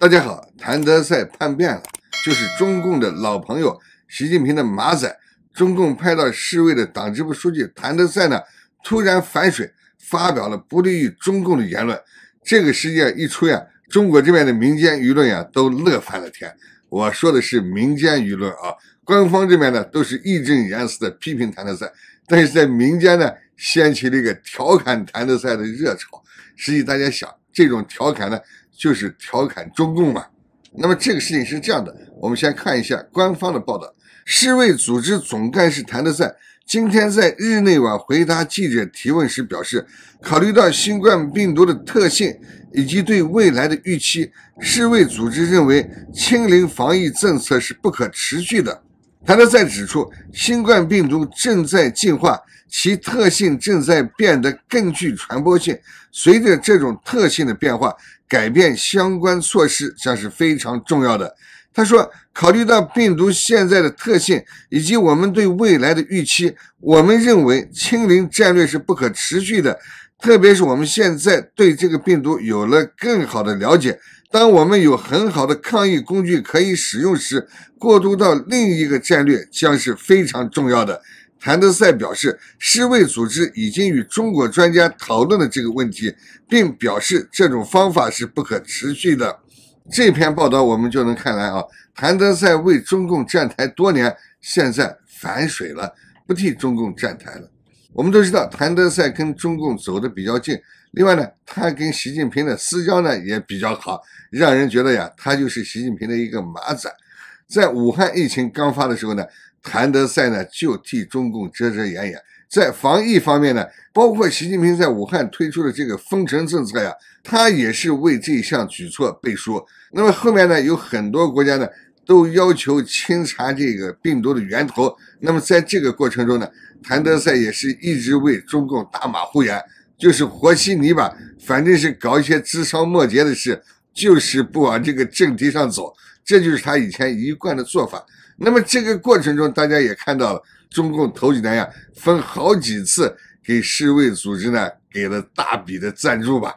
大家好，谭德赛叛变了，就是中共的老朋友，习近平的马仔，中共派到世卫的党支部书记谭德赛呢，突然反水，发表了不利于中共的言论。这个事件一出呀，中国这边的民间舆论呀都乐翻了天。我说的是民间舆论啊，官方这边呢都是义正言辞的批评谭德赛，但是在民间呢，掀起了一个调侃谭德赛的热潮。实际大家想，这种调侃呢。就是调侃中共嘛。那么这个事情是这样的，我们先看一下官方的报道。世卫组织总干事谭德塞今天在日内瓦回答记者提问时表示，考虑到新冠病毒的特性以及对未来的预期，世卫组织认为清零防疫政策是不可持续的。谭德塞指出，新冠病毒正在进化，其特性正在变得更具传播性。随着这种特性的变化，改变相关措施将是非常重要的。他说：“考虑到病毒现在的特性以及我们对未来的预期，我们认为清零战略是不可持续的。特别是我们现在对这个病毒有了更好的了解，当我们有很好的抗疫工具可以使用时，过渡到另一个战略将是非常重要的。”谭德赛表示，世卫组织已经与中国专家讨论了这个问题，并表示这种方法是不可持续的。这篇报道我们就能看来啊，谭德赛为中共站台多年，现在反水了，不替中共站台了。我们都知道，谭德赛跟中共走的比较近，另外呢，他跟习近平的私交呢也比较好，让人觉得呀，他就是习近平的一个马仔。在武汉疫情刚发的时候呢。谭德赛呢，就替中共遮遮掩掩。在防疫方面呢，包括习近平在武汉推出的这个封城政策呀，他也是为这项举措背书。那么后面呢，有很多国家呢，都要求清查这个病毒的源头。那么在这个过程中呢，谭德赛也是一直为中共打马虎眼，就是和稀泥吧，反正是搞一些枝梢末节的事，就是不往这个正题上走。这就是他以前一贯的做法。那么这个过程中，大家也看到，了，中共头几年呀，分好几次给世卫组织呢，给了大笔的赞助吧。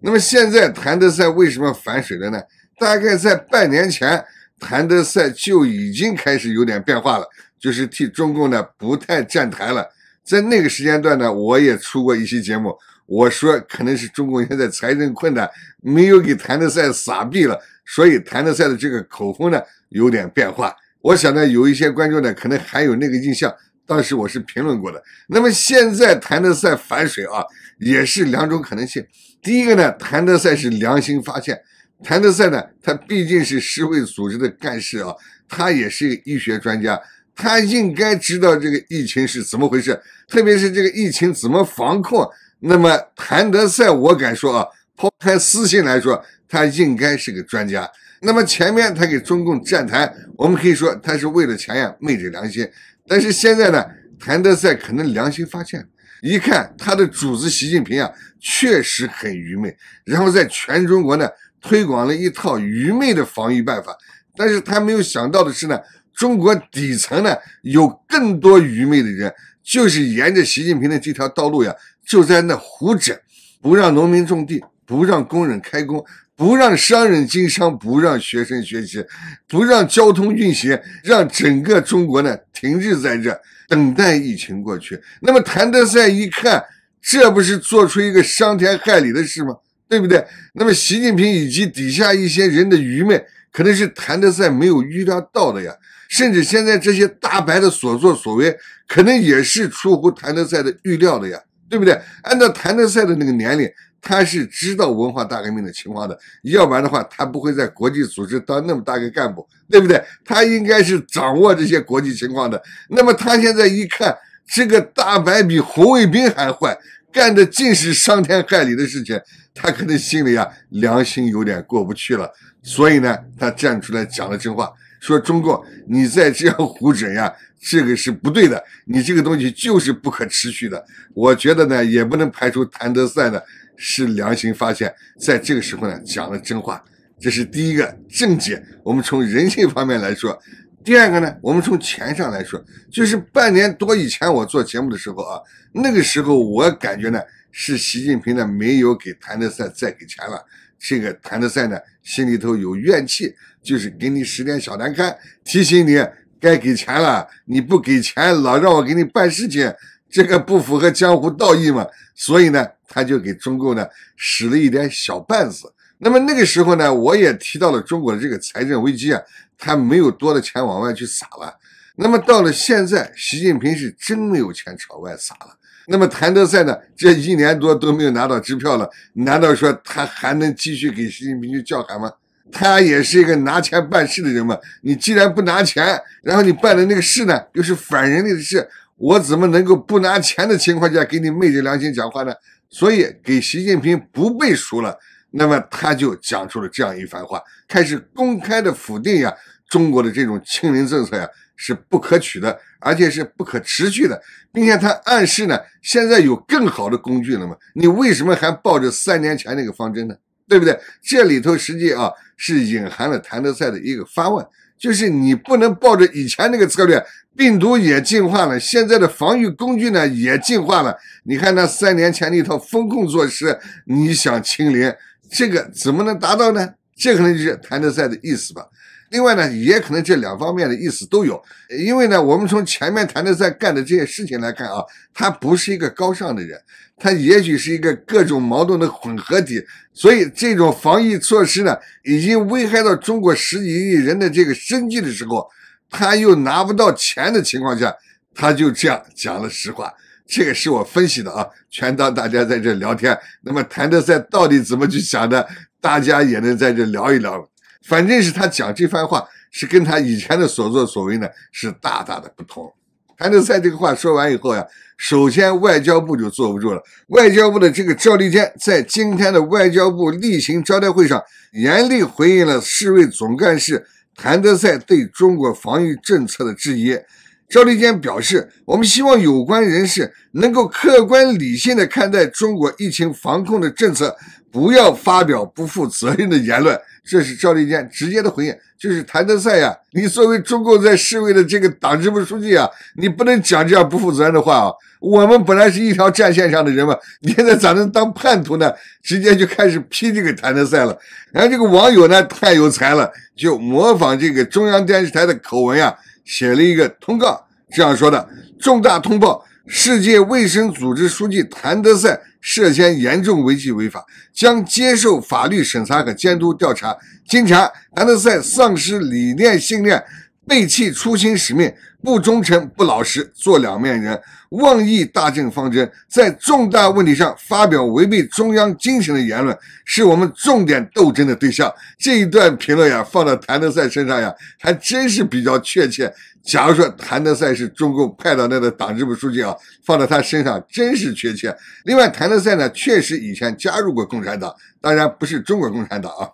那么现在谭德塞为什么反水了呢？大概在半年前，谭德塞就已经开始有点变化了，就是替中共呢不太站台了。在那个时间段呢，我也出过一期节目，我说可能是中共现在财政困难，没有给谭德塞撒币了，所以谭德塞的这个口风呢有点变化。我想呢，有一些观众呢，可能还有那个印象，当时我是评论过的。那么现在谭德赛反水啊，也是两种可能性。第一个呢，谭德赛是良心发现。谭德赛呢，他毕竟是世卫组织的干事啊，他也是医学专家，他应该知道这个疫情是怎么回事，特别是这个疫情怎么防控。那么谭德赛，我敢说啊，抛开私心来说，他应该是个专家。那么前面他给中共站台，我们可以说他是为了钱呀，昧着良心。但是现在呢，谭德赛可能良心发现，一看他的主子习近平啊，确实很愚昧，然后在全中国呢推广了一套愚昧的防御办法。但是他没有想到的是呢，中国底层呢有更多愚昧的人，就是沿着习近平的这条道路呀，就在那胡整，不让农民种地，不让工人开工。不让商人经商，不让学生学习，不让交通运行，让整个中国呢停滞在这，等待疫情过去。那么谭德赛一看，这不是做出一个伤天害理的事吗？对不对？那么习近平以及底下一些人的愚昧，可能是谭德赛没有预料到的呀。甚至现在这些大白的所作所为，可能也是出乎谭德赛的预料的呀，对不对？按照谭德赛的那个年龄。他是知道文化大革命的情况的，要不然的话，他不会在国际组织当那么大个干部，对不对？他应该是掌握这些国际情况的。那么他现在一看，这个大白比红卫兵还坏，干的尽是伤天害理的事情，他可能心里啊良心有点过不去了。所以呢，他站出来讲了真话，说中共，你再这样胡整呀，这个是不对的，你这个东西就是不可持续的。我觉得呢，也不能排除谭德赛的。是良心发现，在这个时候呢讲了真话，这是第一个正解。我们从人性方面来说，第二个呢，我们从钱上来说，就是半年多以前我做节目的时候啊，那个时候我感觉呢是习近平呢没有给谭德塞再给钱了。这个谭德塞呢心里头有怨气，就是给你使点小难堪，提醒你该给钱了，你不给钱，老让我给你办事情。这个不符合江湖道义嘛，所以呢，他就给中共呢使了一点小绊子。那么那个时候呢，我也提到了中国的这个财政危机啊，他没有多的钱往外去撒了。那么到了现在，习近平是真没有钱朝外撒了。那么谭德赛呢，这一年多都没有拿到支票了，难道说他还能继续给习近平去叫喊吗？他也是一个拿钱办事的人嘛。你既然不拿钱，然后你办的那个事呢，又是反人类的事。我怎么能够不拿钱的情况下给你昧着良心讲话呢？所以给习近平不背书了，那么他就讲出了这样一番话，开始公开的否定呀中国的这种清零政策呀是不可取的，而且是不可持续的，并且他暗示呢，现在有更好的工具了嘛？你为什么还抱着三年前那个方针呢？对不对？这里头实际啊是隐含了谭德塞的一个发问。就是你不能抱着以前那个策略，病毒也进化了，现在的防御工具呢也进化了。你看那三年前那套风控措施，你想清零，这个怎么能达到呢？这可能就是谭德赛的意思吧。另外呢，也可能这两方面的意思都有，因为呢，我们从前面谈德在干的这些事情来看啊，他不是一个高尚的人，他也许是一个各种矛盾的混合体，所以这种防疫措施呢，已经危害到中国十几亿人的这个生计的时候，他又拿不到钱的情况下，他就这样讲了实话，这个是我分析的啊，全当大家在这聊天，那么谈德赛到底怎么去想的，大家也能在这聊一聊反正是他讲这番话，是跟他以前的所作所为呢，是大大的不同。谭德塞这个话说完以后呀，首先外交部就坐不住了。外交部的这个赵立坚在今天的外交部例行招待会上，严厉回应了世卫总干事谭德塞对中国防疫政策的质疑。赵立坚表示，我们希望有关人士能够客观理性的看待中国疫情防控的政策，不要发表不负责任的言论。这是赵立坚直接的回应，就是谭德塞呀，你作为中共在市卫的这个党支部书记啊，你不能讲这样不负责任的话啊！我们本来是一条战线上的人嘛，你现在咋能当叛徒呢？直接就开始批这个谭德赛了。然后这个网友呢，太有才了，就模仿这个中央电视台的口吻呀，写了一个通告，这样说的：重大通报。世界卫生组织书记谭德塞涉嫌严重违纪违法，将接受法律审查和监督调查。经查，谭德塞丧失理念信念。背弃初心使命，不忠诚不老实，做两面人，妄议大政方针，在重大问题上发表违背中央精神的言论，是我们重点斗争的对象。这一段评论呀，放到谭德赛身上呀，还真是比较确切。假如说谭德赛是中共派到那的党支部书记啊，放在他身上真是确切。另外，谭德赛呢，确实以前加入过共产党，当然不是中国共产党啊。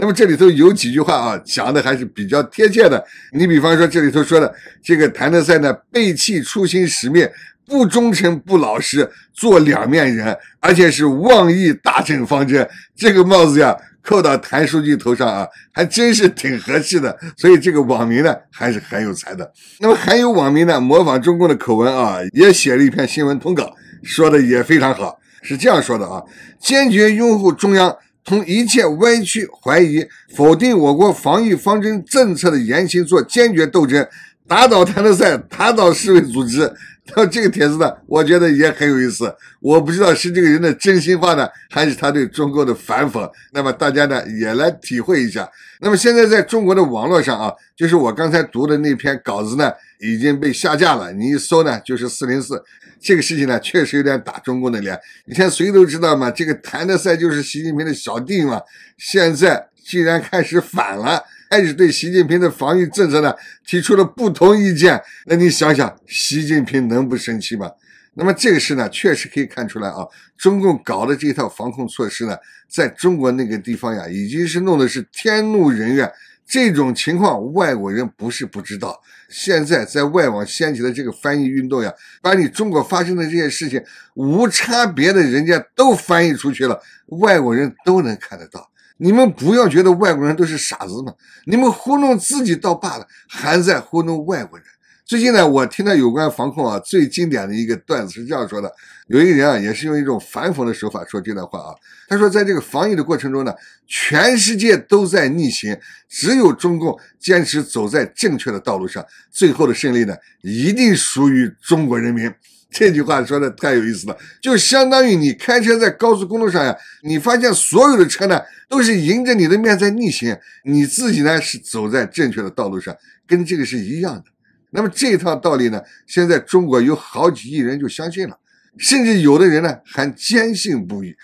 那么这里头有几句话啊，讲的还是比较贴切的。你比方说这里头说的这个谭德塞呢，背弃初心使命，不忠诚不老实，做两面人，而且是妄议大政方针，这个帽子呀扣到谭书记头上啊，还真是挺合适的。所以这个网民呢还是很有才的。那么还有网民呢，模仿中共的口吻啊，也写了一篇新闻通稿，说的也非常好，是这样说的啊：坚决拥护中央。从一切歪曲、怀疑、否定我国防御方针政策的言行做坚决斗争，打倒谭德赛，打倒世卫组织。那这个帖子呢，我觉得也很有意思。我不知道是这个人的真心话呢，还是他对中国的反讽。那么大家呢，也来体会一下。那么现在在中国的网络上啊，就是我刚才读的那篇稿子呢，已经被下架了。你一搜呢，就是四零四。这个事情呢，确实有点打中共的脸。你看，谁都知道嘛，这个谭德赛就是习近平的小弟嘛。现在既然开始反了，开始对习近平的防疫政策呢提出了不同意见，那你想想，习近平能不生气吗？那么这个事呢，确实可以看出来啊，中共搞的这套防控措施呢，在中国那个地方呀，已经是弄的是天怒人怨。这种情况，外国人不是不知道。现在在外网掀起的这个翻译运动呀，把你中国发生的这些事情无差别的人家都翻译出去了，外国人都能看得到。你们不要觉得外国人都是傻子嘛，你们糊弄自己倒罢了，还在糊弄外国人。最近呢，我听到有关防控啊，最经典的一个段子是这样说的：，有一个人啊，也是用一种反讽的手法说这段话啊。他说，在这个防疫的过程中呢，全世界都在逆行，只有中共坚持走在正确的道路上，最后的胜利呢，一定属于中国人民。这句话说的太有意思了，就相当于你开车在高速公路上呀，你发现所有的车呢都是迎着你的面在逆行，你自己呢是走在正确的道路上，跟这个是一样的。那么这套道理呢，现在中国有好几亿人就相信了，甚至有的人呢还坚信不疑。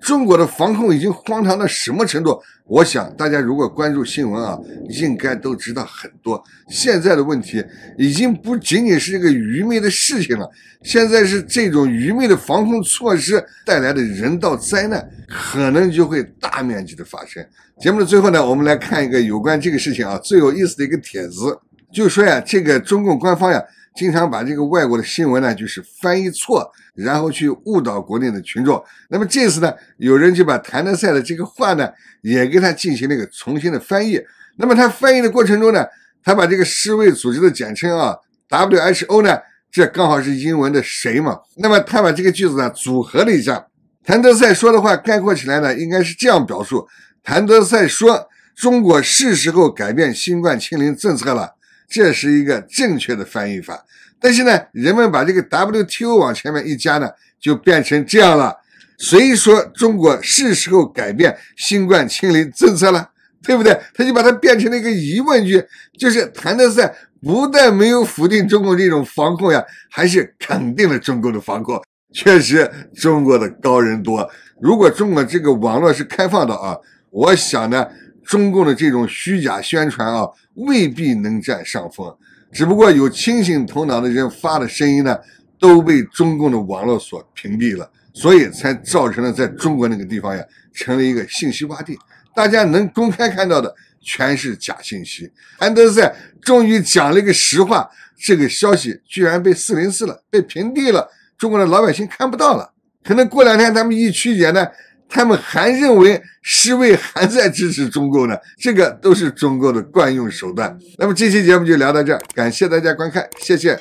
中国的防控已经荒唐到什么程度？我想大家如果关注新闻啊，应该都知道很多。现在的问题已经不仅仅是一个愚昧的事情了，现在是这种愚昧的防控措施带来的人道灾难，可能就会大面积的发生。节目的最后呢，我们来看一个有关这个事情啊最有意思的一个帖子。就说呀，这个中共官方呀，经常把这个外国的新闻呢，就是翻译错，然后去误导国内的群众。那么这次呢，有人就把谭德赛的这个话呢，也给他进行了一个重新的翻译。那么他翻译的过程中呢，他把这个世卫组织的简称啊，WHO 呢，这刚好是英文的谁嘛。那么他把这个句子呢，组合了一下。谭德赛说的话概括起来呢，应该是这样表述：谭德赛说，中国是时候改变新冠清零政策了。这是一个正确的翻译法，但是呢，人们把这个 WTO 往前面一加呢，就变成这样了。谁说中国是时候改变新冠清零政策了？对不对？他就把它变成了一个疑问句，就是谭德塞不但没有否定中国这种防控呀，还是肯定了中国的防控。确实，中国的高人多。如果中国这个网络是开放的啊，我想呢。中共的这种虚假宣传啊，未必能占上风，只不过有清醒头脑的人发的声音呢，都被中共的网络所屏蔽了，所以才造成了在中国那个地方呀，成了一个信息洼地，大家能公开看到的全是假信息。安德森终于讲了一个实话，这个消息居然被四零四了，被屏蔽了，中国的老百姓看不到了，可能过两天咱们一曲解呢。他们还认为世卫还在支持中共呢，这个都是中共的惯用手段。那么这期节目就聊到这儿，感谢大家观看，谢谢。